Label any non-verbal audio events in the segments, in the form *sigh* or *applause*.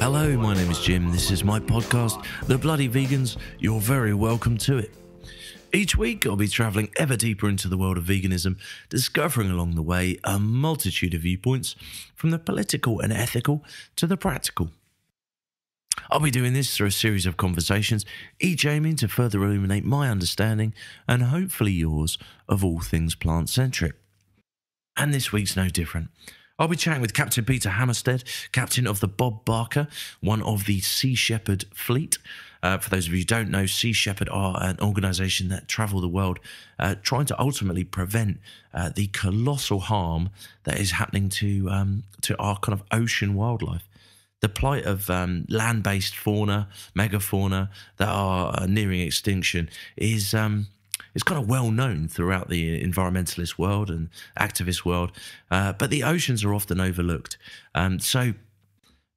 Hello, my name is Jim. This is my podcast, The Bloody Vegans. You're very welcome to it. Each week, I'll be traveling ever deeper into the world of veganism, discovering along the way a multitude of viewpoints from the political and ethical to the practical. I'll be doing this through a series of conversations, each aiming to further illuminate my understanding and hopefully yours of all things plant centric. And this week's no different. I'll be chatting with Captain Peter Hammerstead, captain of the Bob Barker, one of the Sea Shepherd fleet. Uh, for those of you who don't know, Sea Shepherd are an organization that travel the world uh, trying to ultimately prevent uh, the colossal harm that is happening to, um, to our kind of ocean wildlife. The plight of um, land based fauna, megafauna that are uh, nearing extinction is. Um, it's kind of well known throughout the environmentalist world and activist world, uh, but the oceans are often overlooked. Um, so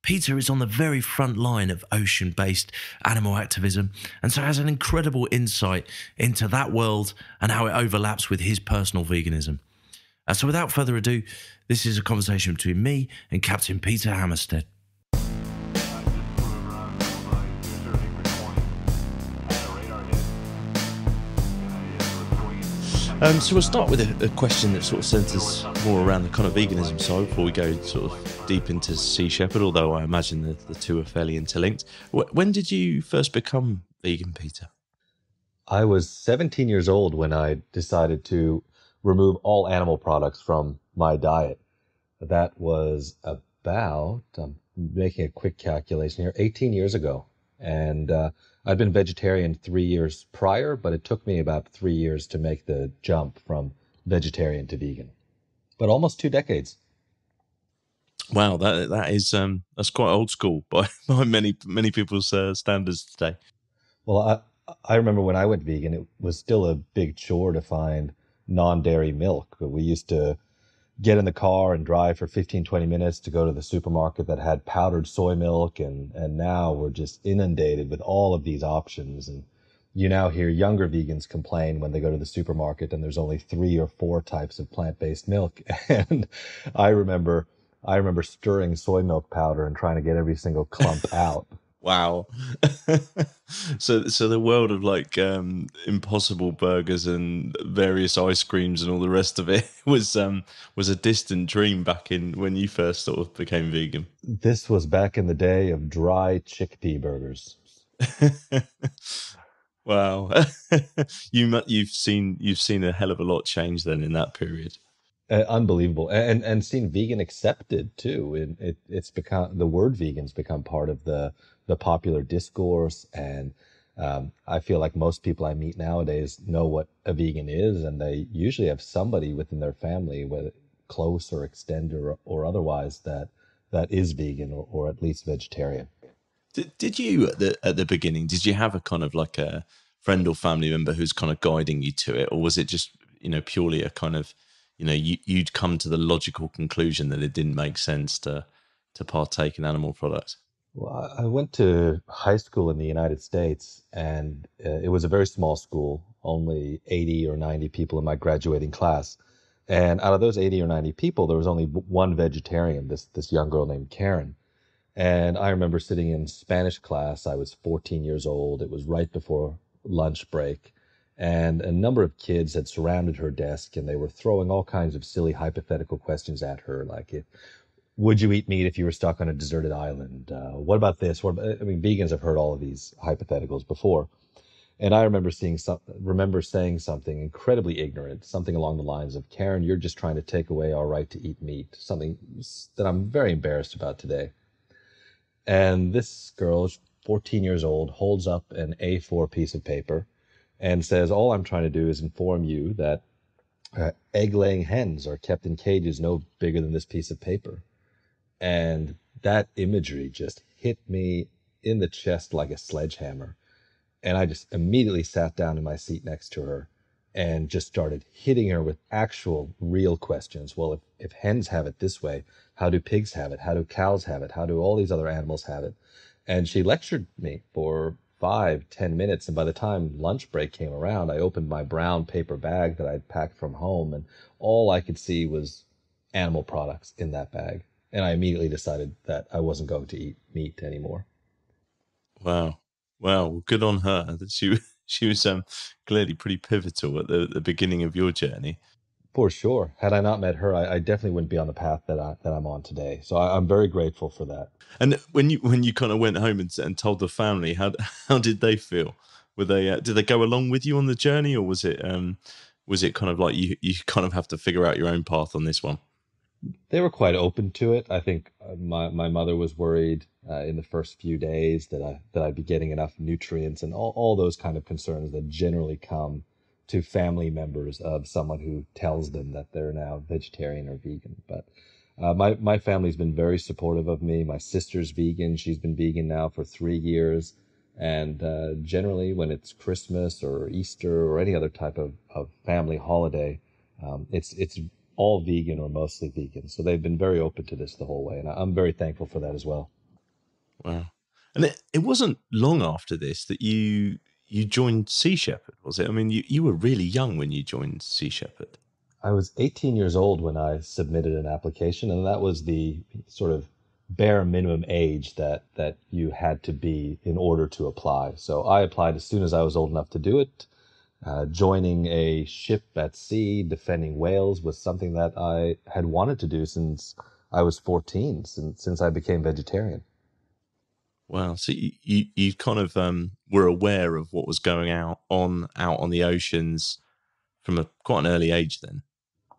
Peter is on the very front line of ocean based animal activism, and so has an incredible insight into that world and how it overlaps with his personal veganism. Uh, so, without further ado, this is a conversation between me and Captain Peter Hammerstead. Um, so we'll start with a, a, question that sort of centres more around the kind of veganism side before we go sort of deep into Sea Shepherd, although I imagine the, the two are fairly interlinked. When did you first become vegan, Peter? I was 17 years old when I decided to remove all animal products from my diet. That was about, I'm making a quick calculation here, 18 years ago. And uh, I'd been vegetarian three years prior, but it took me about three years to make the jump from vegetarian to vegan, but almost two decades. Wow, that that is um, that's quite old school *laughs* by, by many many people's uh, standards today. Well, I I remember when I went vegan, it was still a big chore to find non dairy milk. We used to get in the car and drive for 15, 20 minutes to go to the supermarket that had powdered soy milk. And, and now we're just inundated with all of these options. And you now hear younger vegans complain when they go to the supermarket and there's only three or four types of plant-based milk. *laughs* And I remember, I remember stirring soy milk powder and trying to get every single clump *laughs* out wow *laughs* so so the world of like um impossible burgers and various ice creams and all the rest of it *laughs* was um was a distant dream back in when you first sort of became vegan this was back in the day of dry chickpea burgers *laughs* wow you you've seen you've seen a hell of a lot change then in that period uh, unbelievable and and seen vegan accepted too it it's become the word vegan's become part of the the popular discourse and um, I feel like most people I meet nowadays know what a vegan is, and they usually have somebody within their family, whether close or extended or, or otherwise, that that is vegan or, or at least vegetarian. Did, did you at the, at the beginning? Did you have a kind of like a friend or family member who's kind of guiding you to it, or was it just you know purely a kind of you know you, you'd come to the logical conclusion that it didn't make sense to to partake in animal products? Well, I went to high school in the United States, and uh, it was a very small school, only 80 or 90 people in my graduating class. And out of those 80 or 90 people, there was only one vegetarian, this, this young girl named Karen. And I remember sitting in Spanish class. I was 14 years old. It was right before lunch break. And a number of kids had surrounded her desk and they were throwing all kinds of silly hypothetical questions at her, like if would you eat meat if you were stuck on a deserted island? Uh, what about this? What about, I mean, vegans have heard all of these hypotheticals before, and I remember seeing some, remember saying something incredibly ignorant, something along the lines of, "Karen, you're just trying to take away our right to eat meat," something that I'm very embarrassed about today. And this girl, 14 years old, holds up an A4 piece of paper, and says, "All I'm trying to do is inform you that." Uh, egg-laying hens are kept in cages no bigger than this piece of paper and that imagery just hit me in the chest like a sledgehammer. And I just immediately sat down in my seat next to her and just started hitting her with actual real questions. Well, if, if hens have it this way, how do pigs have it? How do cows have it? How do all these other animals have it? And she lectured me for five, ten minutes. And by the time lunch break came around, I opened my brown paper bag that I'd packed from home, and all I could see was animal products in that bag and I immediately decided that I wasn't going to eat meat anymore. Wow, wow, well, good on her that she *laughs* she was um, clearly pretty pivotal at the, the beginning of your journey. For sure, had I not met her, I, I definitely wouldn't be on the path that I that I'm on today. So I, am very grateful for that. And when you when you kind of went home and, and told the family, how *laughs* how did they feel? Were they uh, did they go along with you on the journey, or was it um was it kind of like you you kind of have to figure out your own path on this one? they were quite open to it. I think uh, my, my mother was worried uh, in the first few days that I that I'd be getting enough nutrients and all, all those kind of concerns that generally come to family members of someone who tells them that they're now vegetarian or vegan. But uh, my my family's been very supportive of me. My sister's vegan; she's been vegan now for three years. And uh, generally, when it's Christmas or Easter or any other type of, of family holiday, um, it's it's all vegan or mostly vegan. So they've been very open to this the whole way. And I'm very thankful for that as well. Wow. And it, it wasn't long after this that you you joined Sea Shepherd, was it? I mean, you, you were really young when you joined Sea Shepherd. I was 18 years old when I submitted an application, and that was the sort of bare minimum age that that you had to be in order to apply. So I applied as soon as I was old enough to do it. Uh, joining a ship at sea defending whales, was something that I had wanted to do since I was 14, since, since I became vegetarian. Wow. So you, you, you kind of um, were aware of what was going out on out on the oceans from a, quite an early age then.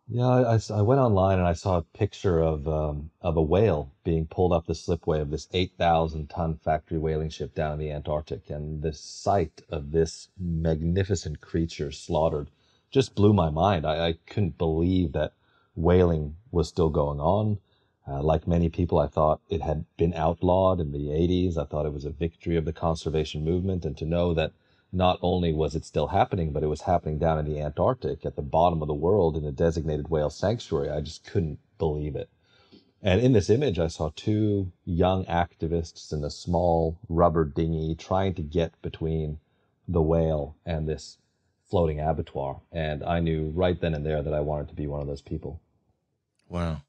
Yeah, I went online and I saw a picture of um, of a whale being pulled up the slipway of this 8,000 ton factory whaling ship down in the Antarctic. And the sight of this magnificent creature slaughtered just blew my mind. I, I couldn't believe that whaling was still going on. Uh, like many people, I thought it had been outlawed in the 80s. I thought it was a victory of the conservation movement. And to know that not only was it still happening, but it was happening down in the Antarctic at the bottom of the world in a designated whale sanctuary. I just couldn't believe it. And in this image, I saw two young activists in a small rubber dinghy trying to get between the whale and this floating abattoir. And I knew right then and there that I wanted to be one of those people. Wow.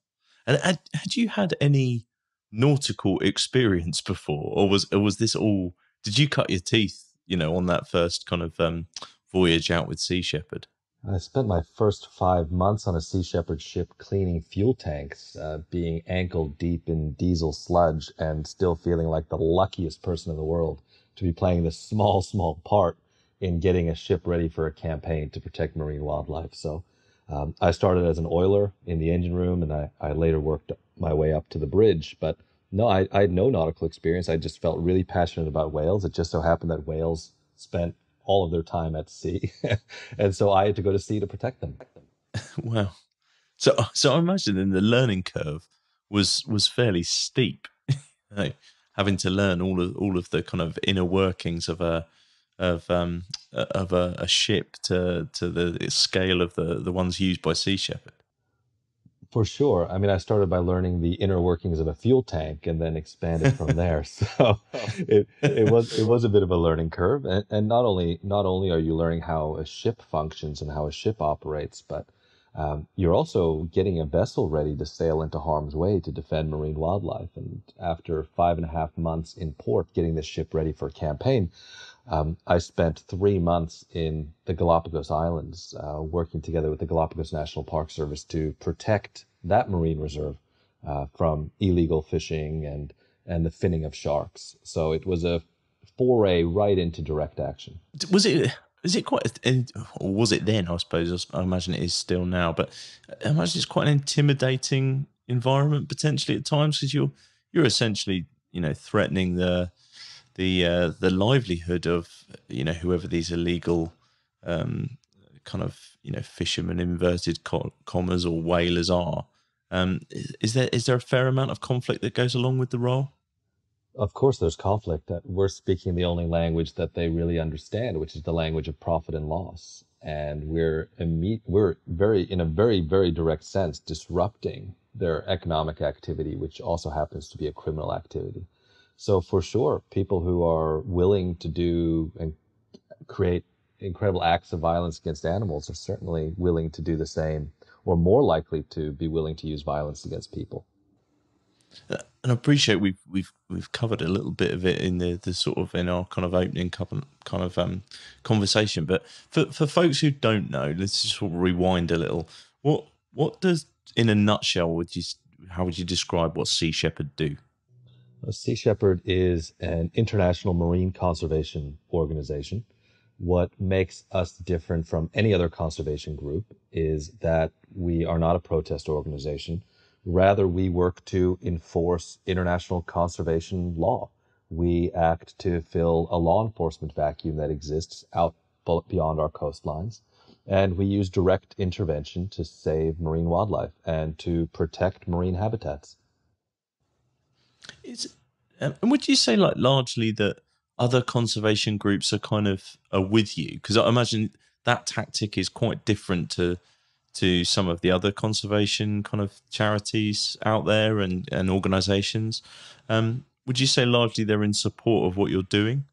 And had, had you had any nautical experience before, or was or was this all? Did you cut your teeth you know on that first kind of um, voyage out with Sea Shepherd? I spent my first five months on a Sea Shepherd ship cleaning fuel tanks, uh, being ankle deep in diesel sludge, and still feeling like the luckiest person in the world to be playing this small, *laughs* small part in getting a ship ready for a campaign to protect marine wildlife. So um, I started as an oiler in the engine room, and I, I later worked my way up to the bridge. But no, I, I had no nautical experience. I just felt really passionate about whales. It just so happened that whales spent all of their time at sea. *laughs* and so I had to go to sea to protect them. *laughs* Wow. So so I imagine then the learning curve was was fairly steep. *laughs* like having to learn all of all of the kind of inner workings of a of um of a, a ship to to the scale of the the ones used by Sea Shepherd. For sure. I mean, I started by learning the inner workings of a fuel tank and then expanded from *laughs* there. *laughs* So oh. it, it was it was a bit of a learning curve. And, and, not only not only are you learning how a ship functions and how a ship operates, but um, you're also getting a vessel ready to sail into harm's way to defend marine wildlife. And after five and a half months in port, getting this ship ready for a campaign, um, I spent three months in the Galapagos Islands uh, working together with the Galapagos National Park Service to protect that marine reserve uh, from illegal fishing and, and the finning of sharks. So it was a foray right into direct action. Was it? Is it quite, was it then? I suppose I imagine it is still now, but I imagine it's quite an intimidating environment potentially at times because you're you're essentially you know threatening the the uh, the livelihood of you know whoever these illegal um, kind of you know fishermen inverted commas or whalers are. Um, is there is there a fair amount of conflict that goes along with the role? Of course, there's conflict. Uh, we're speaking the only language that they really understand, which is the language of profit and loss, and we're imme- we're very in a very very direct sense disrupting their economic activity, which also happens to be a criminal activity. So for sure, people who are willing to do and create incredible acts of violence against animals are certainly willing to do the same or more likely to be willing to use violence against people. Uh, and I appreciate we've we've we've covered a little bit of it in the, the sort of in our kind of opening couple, kind of um, conversation. But for, for folks who don't know, let's just sort of rewind a little. What what does in a nutshell would you how would you describe what Sea Shepherd do? Uh, sea Shepherd is an international marine conservation organization. What makes us different from any other conservation group is that we are not a protest organization. Rather, we work to enforce international conservation law. We act to fill a law enforcement vacuum that exists out beyond our coastlines. And we use direct intervention to save marine wildlife and to protect marine habitats. Is um, and would you say like largely that other conservation groups are kind of are with you because I imagine that tactic is quite different to to some of the other conservation kind of charities out there and and organisations. Um, would you say largely they're in support of what you're doing?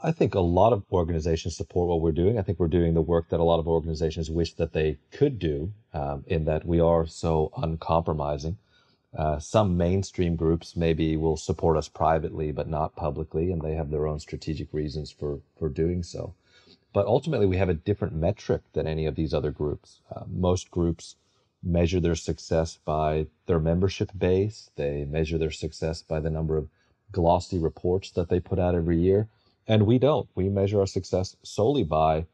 I think a lot of organizations support what we're doing. I think we're doing the work that a lot of organizations wish that they could do, um, in that we are so uncompromising. Uh, some mainstream groups maybe will support us privately but not publicly, and they have their own strategic reasons for, for doing so. But ultimately, we have a different metric than any of these other groups. Uh, most groups measure their success by their membership base, they measure their success by the number of glossy reports that they put out every year. And we don't. We measure our success solely by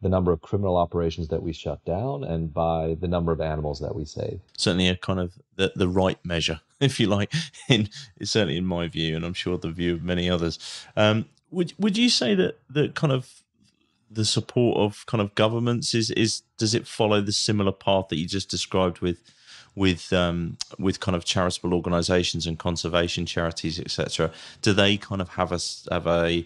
the number of criminal operations that we shut down and by the number of animals that we save. Certainly a kind of the, the right measure, *laughs* if you like, in certainly in my view, and I'm sure the view of many others. Um, would would you say that that kind of the support of kind of governments is is does it follow the similar path that you just described with with um, with kind of charitable organisations and conservation charities, etc. Do they kind of have a have a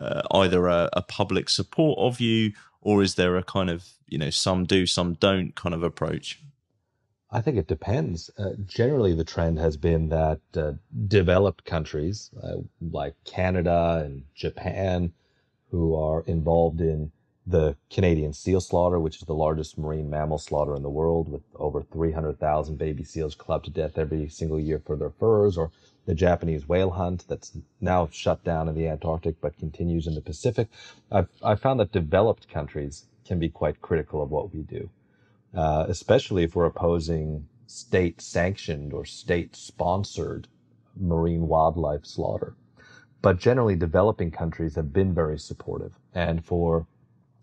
uh, either a, a public support of you or is there a kind of you know some do some don't kind of approach I think it depends. Uh, generally, the trend has been that uh, developed countries uh, like Canada and Japan, who are involved in the Canadian seal slaughter, which is the largest marine mammal slaughter in the world, with over 300,000 baby seals clubbed to death every single year for their furs, or the Japanese whale hunt that's now shut down in the Antarctic but continues in the Pacific. I've, I've found that developed countries can be quite critical of what we do, uh, especially if we're opposing state sanctioned or state sponsored marine wildlife slaughter. But generally, developing countries have been very supportive. And for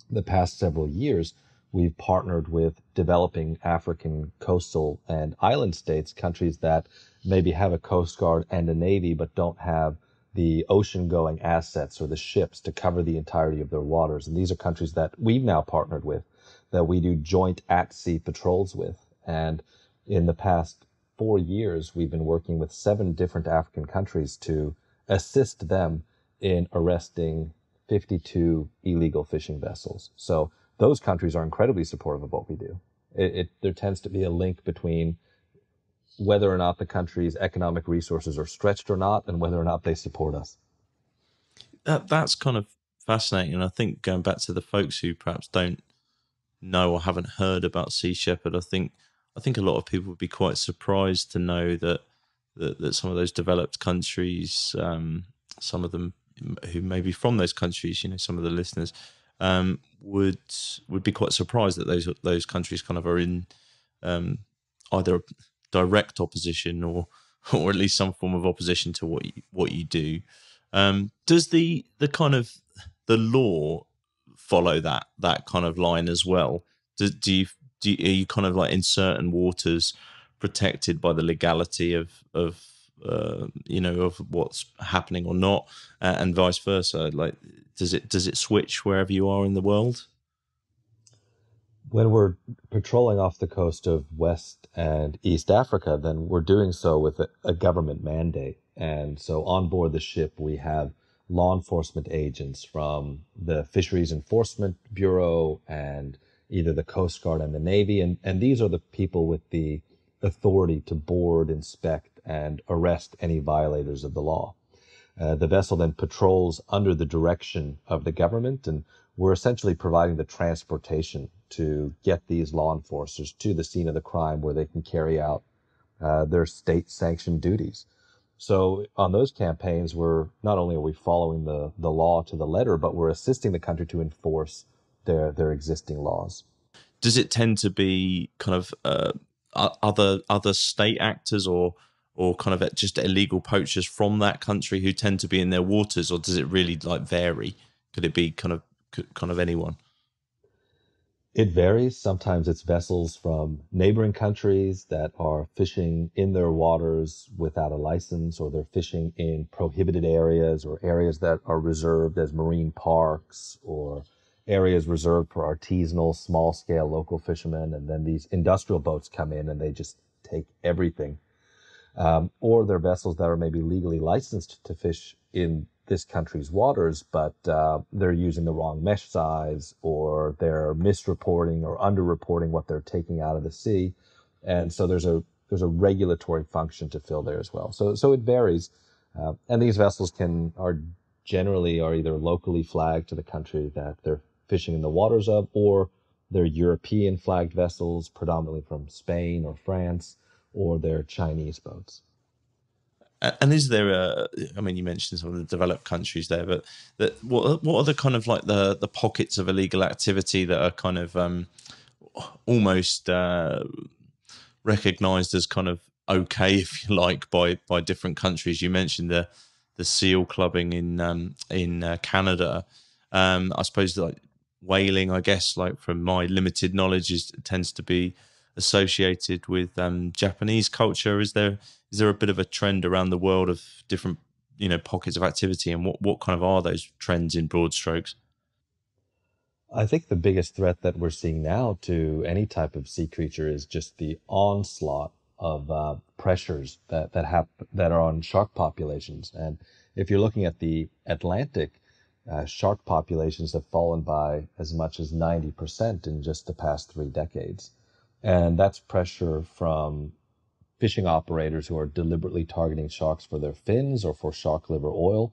the past several years, we've partnered with developing African coastal and island states, countries that maybe have a coast guard and a navy but don't have the ocean going assets or the ships to cover the entirety of their waters. And these are countries that we've now partnered with, that we do joint at sea patrols with. And in the past four years, we've been working with seven different African countries to assist them in arresting 52 illegal fishing vessels. So those countries are incredibly supportive of what we do it, it, there tends to be a link between whether or not the country's economic resources are stretched or not, and whether or not they support us. That, that's kind of fascinating. I think going back to the folks who perhaps don't know or haven't heard about Sea Shepherd, I think I think a lot of people would be quite surprised to know that that, that some of those developed countries, um, some of them who may be from those countries, you know, some of the listeners um, would would be quite surprised that those those countries kind of are in um, either direct opposition or *laughs* or at least some form of opposition to what you, what you do. Um, does the the kind of the law follow that that kind of line as well? Do, do you do you, are you kind of like in certain waters protected by the legality of of uh, you know of what's happening or not, uh, and vice versa. Like, does it does it switch wherever you are in the world? When we're patrolling off the coast of West and East Africa, then we're doing so with a, a government mandate, and so on board the ship we have law enforcement agents from the Fisheries Enforcement Bureau and either the Coast Guard and the Navy. And, and these are the people with the authority to board, inspect, and arrest any violators of the law. Uh, the vessel then patrols under the direction of the government, and we're essentially providing the transportation to get these law enforcers to the scene of the crime where they can carry out uh, their state sanctioned duties. So on those campaigns, we're not only are we following the, the law to the letter, but we're assisting the country to enforce their their existing laws. Does it tend to be kind of uh, other other state actors or or kind of just illegal poachers from that country who tend to be in their waters, or does it really like vary? Could it be kind of kind of anyone? It varies. Sometimes it's vessels from neighboring countries that are fishing in their waters without a license, or they're fishing in prohibited areas or areas that are reserved as marine parks or areas reserved for artisanal, small scale local fishermen. And then these industrial boats come in and they just take everything um, or they're vessels that are maybe legally licensed to fish in this country's waters, but uh, they're using the wrong mesh size or they're misreporting or underreporting what they're taking out of the sea. And so there's a there's a regulatory function to fill there as well. So so it varies, uh, and these vessels can are generally are either locally flagged to the country that they're fishing in the waters of, or they're European flagged vessels, predominantly from Spain or France or their Chinese boats. And is there a? I mean, you mentioned some of the developed countries there, but that, what what are the kind of like the the pockets of illegal activity that are kind of um, almost uh, recognised as kind of okay, *laughs* if you like, by by different countries? You mentioned the the seal clubbing in um, in uh, Canada. Um, I suppose like whaling, I guess, like from my limited knowledge, is tends to be associated with um, Japanese culture? Is there is there a bit of a trend around the world of different you know pockets of activity, and what what kind of are those trends in broad strokes? I think the biggest threat that we're seeing now to any type of sea creature is just the onslaught of uh, pressures that that hap- that are on shark populations. And if you're looking at the Atlantic, uh, shark populations have fallen by as much as 90% in just the past three decades. And that's pressure from fishing operators who are deliberately targeting sharks for their fins or for shark liver oil.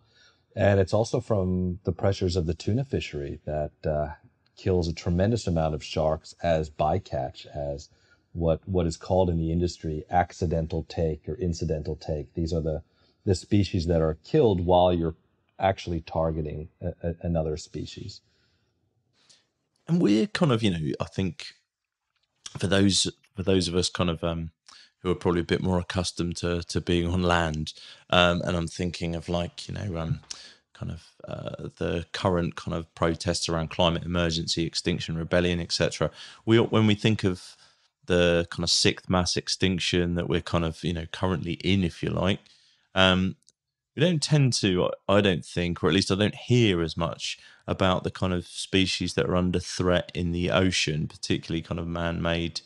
And it's also from the pressures of the tuna fishery that uh, kills a tremendous amount of sharks as bycatch, as what what is called in the industry accidental take or incidental take. These are the the species that are killed while you're actually targeting a, a, another species. And we're kind of, you know, I think for those for those of us kind of um, who are probably a bit more accustomed to to being on land, um, and I'm thinking of like you know um, kind of uh, the current kind of protests around climate emergency, extinction rebellion, etc. We when we think of the kind of sixth mass extinction that we're kind of you know currently in, if you like, um, we don't tend to, I don't think, or at least I don't hear as much about the kind of species that are under threat in the ocean, particularly kind of man-made,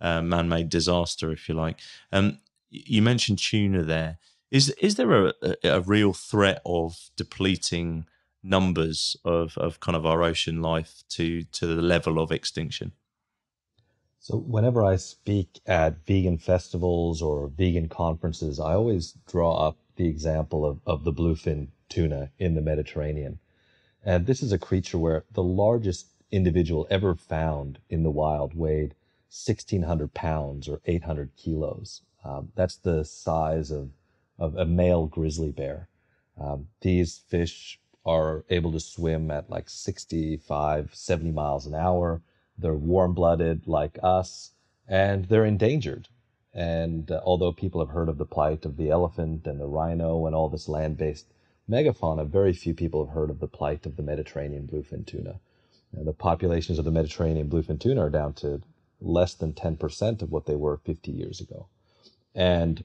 uh, man-made disaster, if you like. Um, you mentioned tuna there. Is is there a, a real threat of depleting numbers of, of kind of our ocean life to to the level of extinction? So whenever I speak at vegan festivals or vegan conferences, I always draw up the example of, of the bluefin tuna in the Mediterranean. And this is a creature where the largest individual ever found in the wild weighed 1,600 pounds or 800 kilos. Um, that's the size of, of a male grizzly bear. Um, these fish are able to swim at like 65, 70 miles an hour. They're warm blooded like us, and they're endangered. And uh, although people have heard of the plight of the elephant and the rhino and all this land based megafauna, very few people have heard of the plight of the Mediterranean bluefin tuna. Now, the populations of the Mediterranean bluefin tuna are down to less than 10% of what they were 50 years ago. And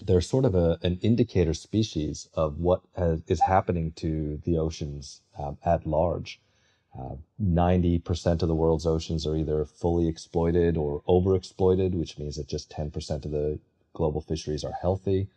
they're sort of a, an indicator species of what has, is happening to the oceans um, at large. Ninety percent of the world's oceans are either fully exploited or overexploited, which means that just ten percent of the global fisheries are healthy.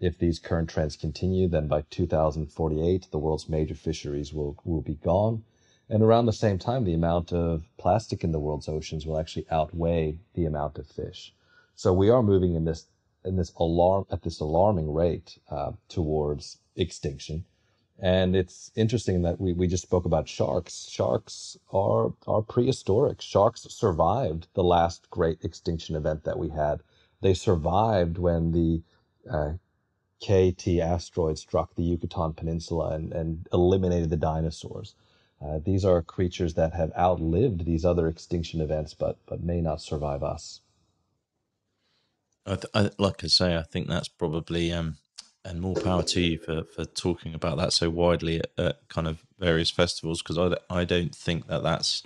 If these current trends continue, then by 2048, the world's major fisheries will, will be gone. And around the same time, the amount of plastic in the world's oceans will actually outweigh the amount of fish. So we are moving in this in this alarm at this alarming rate uh, towards extinction. And it's interesting that we, we just spoke about sharks. Sharks are, are prehistoric. Sharks survived the last great extinction event that we had. They survived when the uh, KT asteroid struck the Yucatan Peninsula and, and eliminated the dinosaurs. Uh, these are creatures that have outlived these other extinction events, but but may not survive us. I th- I, like I say, I think that's probably um, and more power to you for for talking about that so widely at, at kind of various festivals because I, I don't think that that's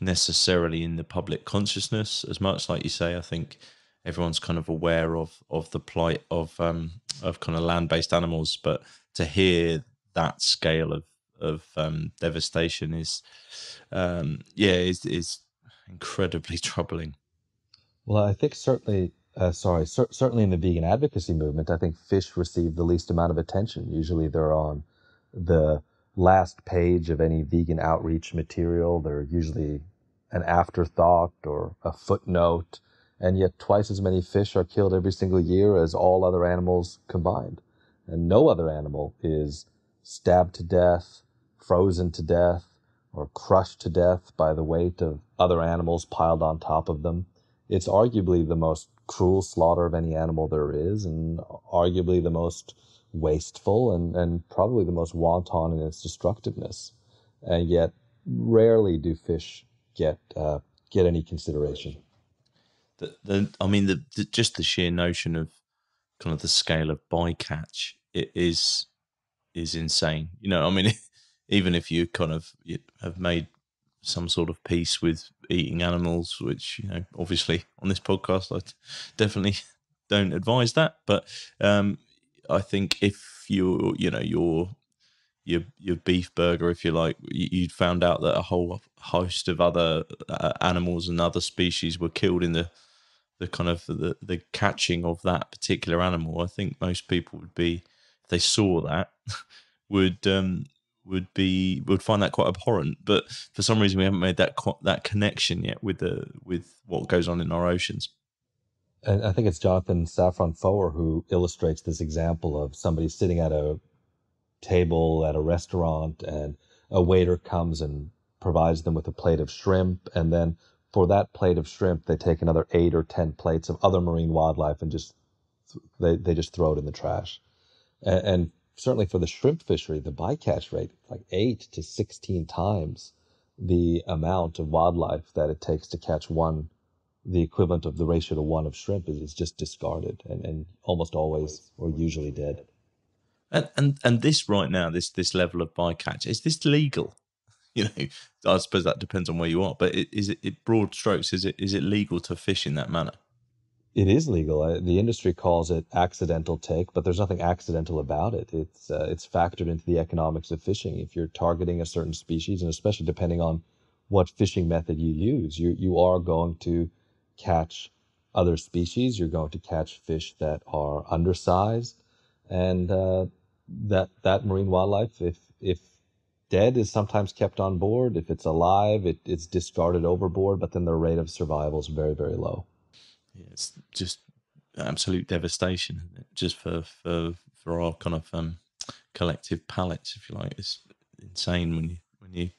necessarily in the public consciousness as much like you say i think everyone's kind of aware of of the plight of um of kind of land-based animals but to hear that scale of of um, devastation is um yeah is is incredibly *laughs* troubling well i think certainly uh, sorry, cer- certainly in the vegan advocacy movement, I think fish receive the least amount of attention. Usually they're on the last page of any vegan outreach material. They're usually an afterthought or a footnote. And yet, twice as many fish are killed every single year as all other animals combined. And no other animal is stabbed to death, frozen to death, or crushed to death by the weight of other animals piled on top of them it's arguably the most cruel slaughter of any animal there is, and arguably the most wasteful and, and probably the most wanton in its destructiveness. And yet, rarely do fish get uh, get any consideration. The, the I mean, the, the, just the sheer notion of kind of the scale of bycatch it is is insane. You know, I mean, *laughs* even if you kind of have made some sort of peace with eating animals, which you know, obviously on this podcast, I definitely *laughs* don't advise that. But um, I think if you you know your your your beef burger, if you like, you'd found out that a whole host of other uh, animals and other species were killed in the the kind of the, the catching of that particular animal. I think most people would be if they saw that *laughs* would um, would be would find that quite abhorrent. But for some reason, we haven't made that that connection yet with the with what goes on in our oceans. And I think it's Jonathan Saffron Foer who illustrates this example of somebody sitting at a table at a restaurant, and a waiter comes and provides them with a plate of shrimp, and then for that plate of shrimp, they take another eight or ten plates of other marine wildlife and just they, they just throw it in the trash. and, and certainly for the shrimp fishery, the bycatch rate like eight to 16 times the amount of wildlife that it takes to catch one. The equivalent of the ratio to one of shrimp is, is just discarded and, and almost always or usually dead. And, and and this right now, this this level of bycatch is this legal? *laughs* You know, I suppose that depends on where you are. But is it, it broad strokes? Is it is it legal to fish in that manner? it is legal. Uh, the industry calls it accidental take, but there's nothing accidental about it. It's uh, it's factored into the economics of fishing. If you're targeting a certain species, and especially depending on what fishing method you use, you you are going to catch other species. You're going to catch fish that are undersized, and uh, that that marine wildlife, if if dead, is sometimes kept on board. If it's alive, it, it's discarded overboard. But then the rate of survival is very very low. Yeah, it's just absolute devastation, just for for for our kind of um, collective palates, if you like. It's insane when you when you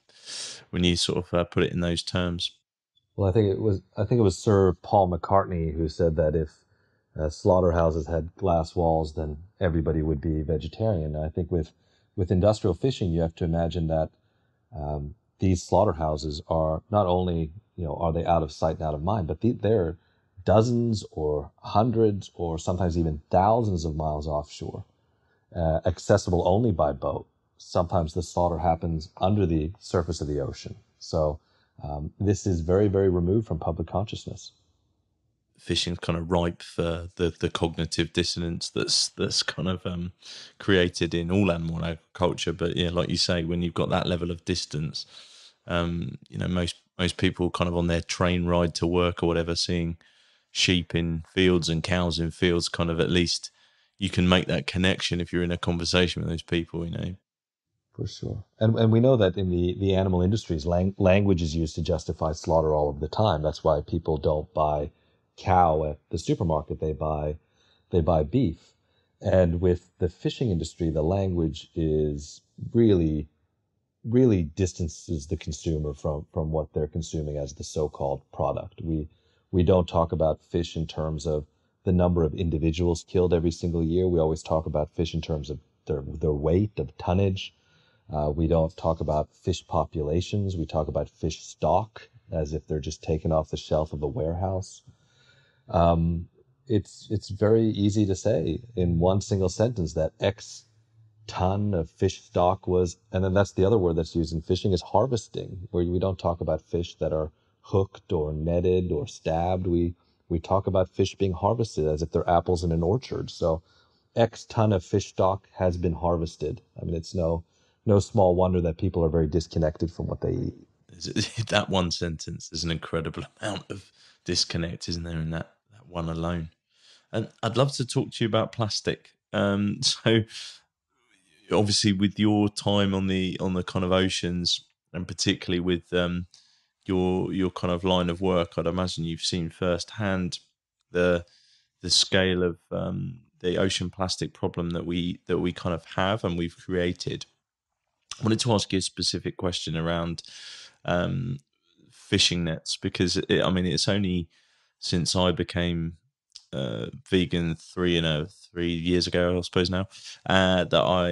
when you sort of uh, put it in those terms. Well, I think it was I think it was Sir Paul McCartney who said that if uh, slaughterhouses had glass walls, then everybody would be vegetarian. And I think with with industrial fishing, you have to imagine that um, these slaughterhouses are not only you know are they out of sight and out of mind, but the, they're dozens or hundreds or sometimes even thousands of miles offshore, uh, accessible only by boat. Sometimes the slaughter happens under the surface of the ocean. So um, this is very, very removed from public consciousness. Fishing's kind of ripe for the, the cognitive dissonance that's that's kind of um, created in all animal agriculture. But yeah, like you say, when you've got that level of distance, um, you know most most people kind of on their train ride to work or whatever, seeing sheep in fields and cows in fields kind of at least you can make that connection if you're in a conversation with those people you know for sure and and we know that in the the animal industries lang- language is used to justify slaughter all of the time that's why people don't buy cow at the supermarket they buy they buy beef and with the fishing industry the language is really really distances the consumer from from what they're consuming as the so-called product we we don't talk about fish in terms of the number of individuals killed every single year. We always talk about fish in terms of their, their weight, of tonnage. Uh, we don't talk about fish populations. We talk about fish stock as if they're just taken off the shelf of a warehouse. Um, it's it's very easy to say in one single sentence that X ton of fish stock was, and then that's the other word that's used in fishing is harvesting, where we don't talk about fish that are hooked or netted or stabbed. We we talk about fish being harvested as if they're apples in an orchard. So X ton of fish stock has been harvested. I mean, it's no no small wonder that people are very disconnected from what they eat. *laughs* That one sentence, is an incredible amount of disconnect, isn't there, in that, that one alone? And I'd love to talk to you about plastic. Um, *laughs* so, obviously, with your time on the on the kind of oceans, and particularly with um, your your kind of line of work, I'd imagine you've seen firsthand the the scale of um, the ocean plastic problem that we that we kind of have and we've created. I wanted to ask you a specific question around um, fishing nets because it, I mean it's only since I became uh, vegan three and you know, three years ago, I suppose now, uh, that I,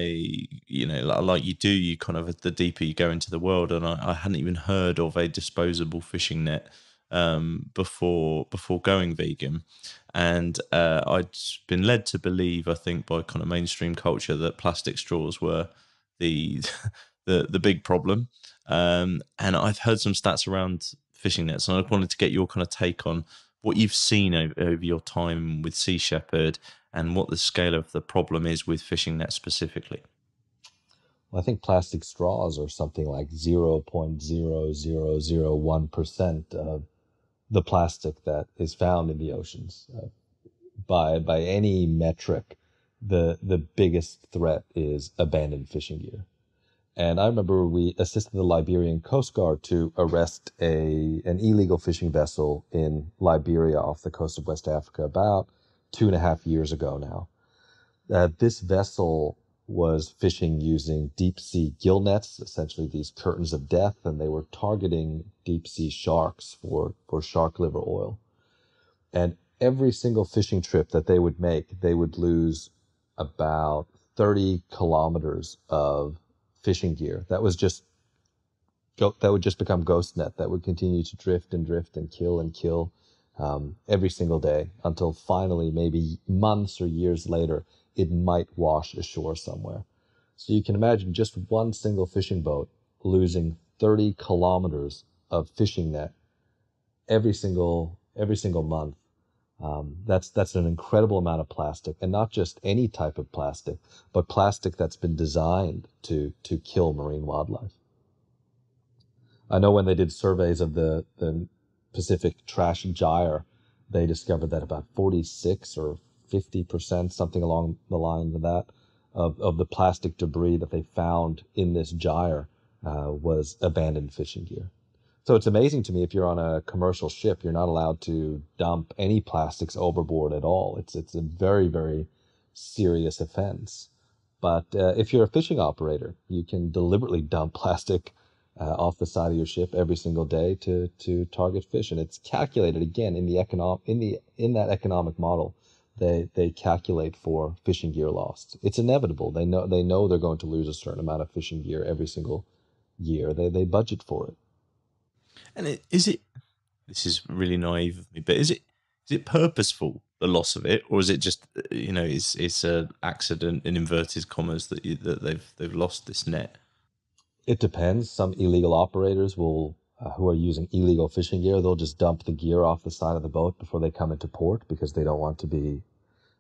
you know, like, like, you do, you kind of the deeper you go into the world, and I, I hadn't even heard of a disposable fishing net um, before before going vegan, and uh, I'd been led to believe, I think, by kind of mainstream culture that plastic straws were the *laughs* the the big problem, um, and I've heard some stats around fishing nets, and I wanted to get your kind of take on what you've seen over, over your time with Sea Shepherd and what the scale of the problem is with fishing nets specifically. Well, I think plastic straws are something like 0.0001% of the plastic that is found in the oceans. Uh, by, by any metric, the, the biggest threat is abandoned fishing gear. And I remember we assisted the Liberian Coast Guard to arrest a an illegal fishing vessel in Liberia off the coast of West Africa about two and a half years ago now. Uh, this vessel was fishing using deep sea gill nets, essentially these curtains of death, and they were targeting deep sea sharks for, for shark liver oil. And every single fishing trip that they would make, they would lose about 30 kilometers of fishing gear. That was just that would just become ghost net. That would continue to drift and drift and kill and kill um, every single day until finally, maybe months or years later, it might wash ashore somewhere. So you can imagine just one single fishing boat losing 30 kilometers of fishing net every single every single month um, that's that's an incredible amount of plastic, and not just any type of plastic, but plastic that's been designed to to kill marine wildlife. I know when they did surveys of the the Pacific trash gyre, they discovered that about 46 or 50 percent, something along the lines of that, of, of the plastic debris that they found in this gyre uh, was abandoned fishing gear. So it's amazing to me if you're on a commercial ship, you're not allowed to dump any plastics overboard at all. It's it's a very very serious offense. But uh, if you're a fishing operator, you can deliberately dump *laughs* plastic uh, off the side of your ship every single day to to target fish, and it's calculated again in the economic in the in that economic model. They they calculate for fishing gear lost. It's inevitable. They know they know they're going to lose a certain amount of fishing gear every single year. They they budget for it. And it, is it? This is really naive of me, but is it is it purposeful the loss of it, or is it just you know it's it's a accident in inverted commas that you, that they've they've lost this net? It depends. Some illegal operators will uh, who are using illegal fishing gear, they'll just dump the gear off the side of the boat before they come into port because they don't want to be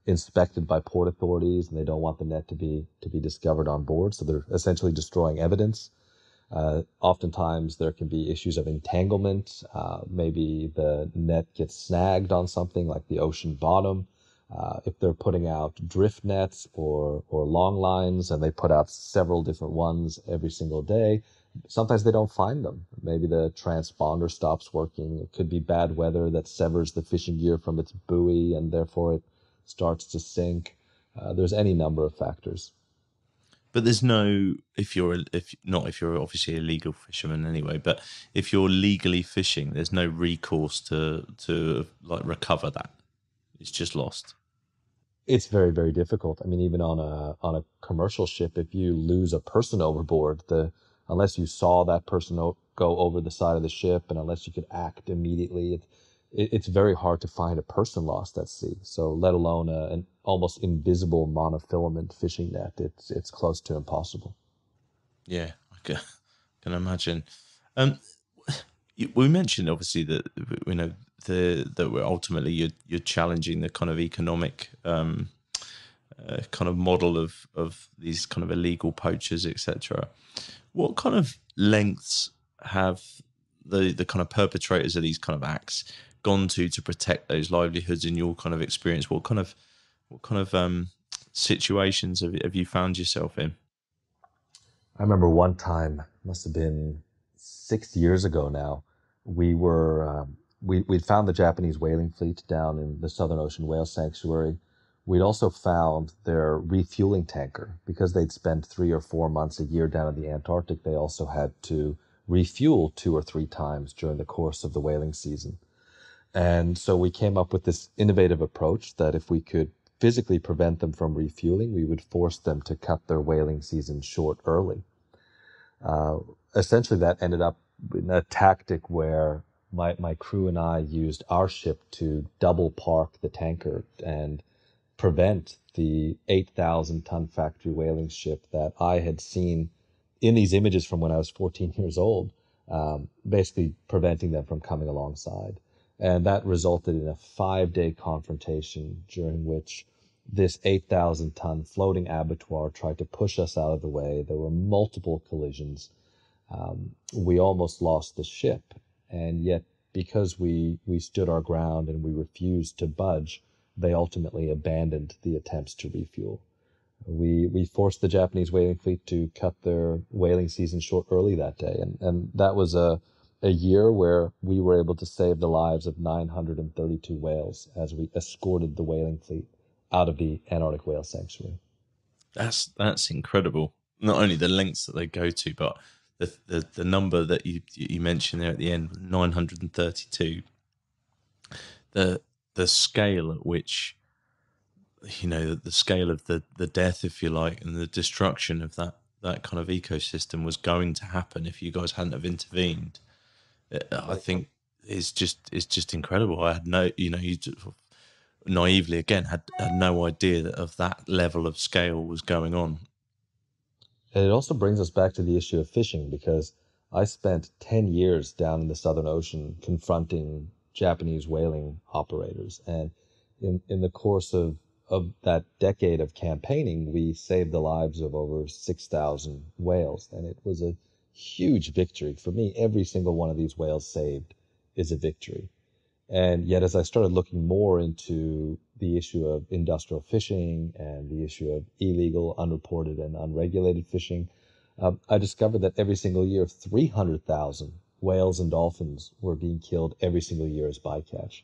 inspected by port authorities and they don't want the net to be to be discovered on board. So they're essentially destroying evidence. Uh, oftentimes, there can be issues of entanglement. Uh, maybe the net gets snagged on something like the ocean bottom. Uh, if they're putting out drift nets or, or long lines and they put out several different ones every single day, sometimes they don't find them. Maybe the transponder stops working. It could be bad weather that severs the fishing gear from its buoy and therefore it starts to sink. Uh, there's any number of factors. But there's no if you're if not if you're obviously a legal fisherman anyway. But if you're legally fishing, there's no recourse to to like recover that. It's just lost. It's very very difficult. I mean, even on a on a commercial ship, if you lose a person overboard, the unless you saw that person o- go over the side of the ship and unless you could act immediately, it, it, it's very hard to find a person lost at sea. So let alone a, an almost invisible monofilament fishing net, it's it's close to impossible. Yeah, I can, can imagine. Um, we mentioned obviously that you know the that we're ultimately you're you're challenging the kind of economic um, uh, kind of model of of these kind of illegal poachers, etc. What kind of lengths have the the kind of perpetrators of these kind of acts gone to to protect those livelihoods? In your kind of experience, what kind of what kind of um, situations have, have you found yourself in? I remember one time, must have been six years ago now. We were um, we we'd found the Japanese whaling fleet down in the Southern Ocean Whale Sanctuary. We'd also found their refueling tanker because they'd spend three or four months a year down in the Antarctic. They also had to refuel two or three times during the course of the whaling season. And so we came up with this innovative approach that if we could physically prevent them from refueling, we would force them to cut their whaling season short early. Uh, essentially, that ended up in a tactic where my, my crew and I used our ship to double park the tanker and prevent the 8,000 ton factory whaling ship that I had seen in these images from when I was 14 *laughs* years old, um, basically preventing them from coming alongside. And that resulted in a five day confrontation during which this 8,000 ton floating abattoir tried to push us out of the way. There were multiple collisions. Um, we almost lost the ship. And yet, because we, we stood our ground and we refused to budge, they ultimately abandoned the attempts to refuel. We, we forced the Japanese whaling fleet to cut their whaling season short early that day. And, and that was a, a year where we were able to save the lives of 932 whales as we escorted the whaling fleet out of the Antarctic whale sanctuary. That's that's incredible. Not only the lengths that they go to, but the the, the number that you you mentioned there at the end, nine hundred and thirty two. The the scale at which you know the, the scale of the the death, if you like, and the destruction of that that kind of ecosystem was going to happen if you guys hadn't have intervened. Uh, I think is just is just incredible. I had no, you know, you naively again had, had no idea that of that level of scale was going on. And it also brings us back to the issue of fishing because I spent 10 years down in the Southern Ocean confronting Japanese whaling operators. And in, in the course of, of that decade of campaigning, we saved the lives of over 6,000 whales. And it was a huge victory. For me, every single one of these whales saved is a victory. And yet, as I started looking more into the issue of industrial fishing and the issue of illegal, unreported, and unregulated fishing, um, I discovered that every single year, 300,000 whales and dolphins were being killed every single year as bycatch.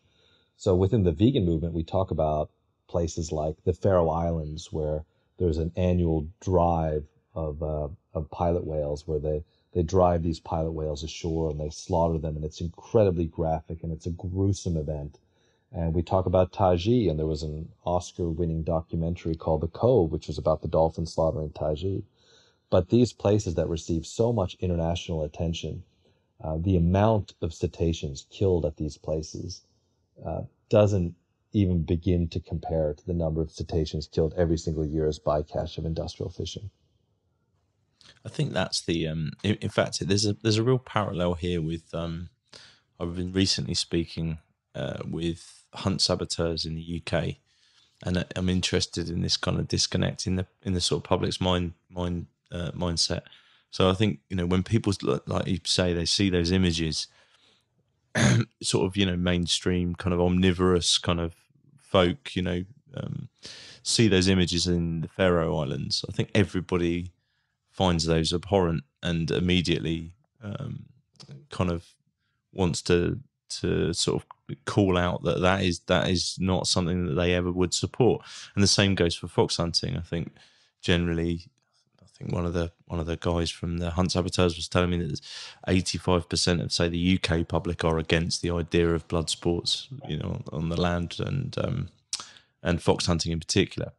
So within the vegan movement, we talk about places like the Faroe Islands, where there's an annual drive of, uh, of pilot whales, where they they drive these pilot whales ashore and they slaughter them, and it's incredibly graphic and it's a gruesome event. And we talk about Taji, and there was an Oscar winning documentary called The Cove, which was about the dolphin slaughter in Taji. But these places that receive so much international attention, uh, the amount of cetaceans killed at these places uh, doesn't even begin to compare to the number of cetaceans killed every single year as bycatch of industrial fishing. I think that's the. Um, in, in, fact, there's a there's a real parallel here with. Um, I've been recently speaking uh, with hunt saboteurs in the UK, and I'm interested in this kind of disconnect in the in the sort of public's mind mind uh, mindset. So I think you know when people like you say they see those images, *clears throat* sort of you know mainstream kind of omnivorous kind of folk, you know, um, see those images in the Faroe Islands. I think everybody finds those abhorrent and immediately um, kind of wants to to sort of call out that that is that is not something that they ever would support. And the same goes for fox hunting. I think generally, I think one of the one of the guys from the hunt saboteurs was telling me that eighty five percent of say the UK public are against the idea of blood sports, you know, on, the land and um, and fox hunting in particular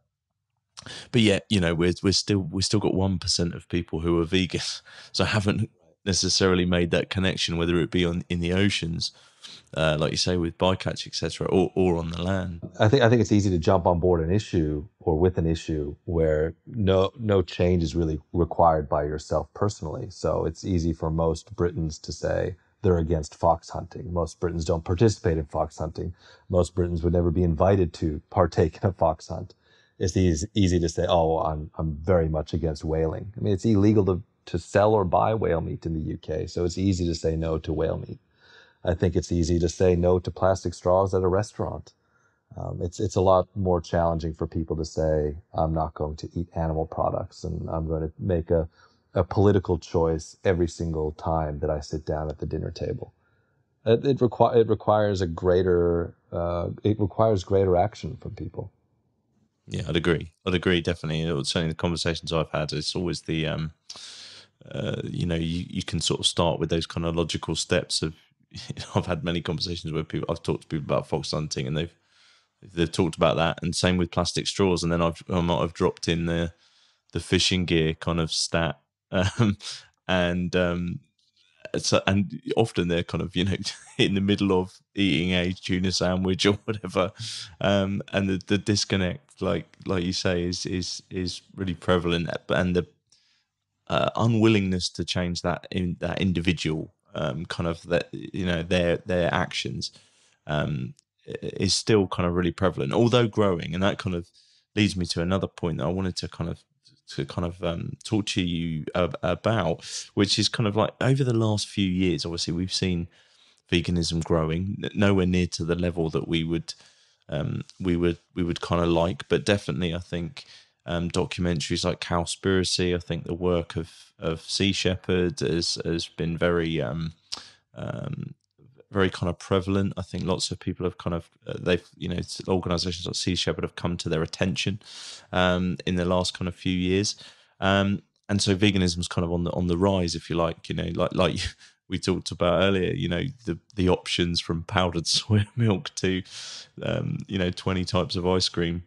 but yet you know we're we're still we still got one percent of people who are vegan, *laughs* so haven't necessarily made that connection, whether it be on in the oceans, uh, like you say with bycatch, etc., or or on the land. I think I think it's easy to jump on board an issue or with an issue where no no change is really required by yourself personally. So it's easy for most Britons to say they're against fox hunting. Most Britons don't participate in fox hunting. Most Britons would never be invited to partake in a fox hunt it's easy, easy to say, oh, I'm, I'm very much against whaling. I mean, it's illegal to, to sell or buy whale meat in the UK, so it's easy to say no to whale meat. I think it's easy to say no to plastic straws at a restaurant. Um, it's, it's a lot more challenging for people to say, I'm not going to eat animal products and I'm going to make a, a political choice every single time that I sit down at the dinner table. It, it, requ- it requires a greater, uh, it requires greater action from people. Yeah, I'd agree. I'd agree definitely. Certainly, the conversations I've had, it's always the, um, uh, you know, you, you can sort of start with those kind of logical steps of. You *laughs* know, I've had many conversations where people I've talked to people about fox hunting, and they've they've talked about that, and same with plastic straws, and then I've I might have dropped in the the fishing gear kind of stat, *laughs* um, and um, so, and often they're kind of you know *laughs* in the middle of eating a tuna sandwich or whatever um, and the, the disconnect like like you say is is is really prevalent and the uh, unwillingness to change that in that individual um, kind of that you know their their actions um, is still kind of really prevalent although growing and that kind of leads me to another point that I wanted to kind of to kind of um, talk to you about, which is kind of like over the last few years. Obviously, we've seen veganism growing, nowhere near to the level that we would um, we would we would kind of like, but definitely, I think um, documentaries like Cowspiracy. I think the work of of Sea Shepherd has has been very um, um, very kind of prevalent. I think lots of people have kind of uh, they've you know organisations like Sea Shepherd have come to their attention um, in the last kind of few years, um, and so veganism's kind of on the on the rise, if you like. You know, like like *laughs* we talked about earlier. You know, the the options from powdered *laughs* soy milk to um, you know twenty types of ice cream.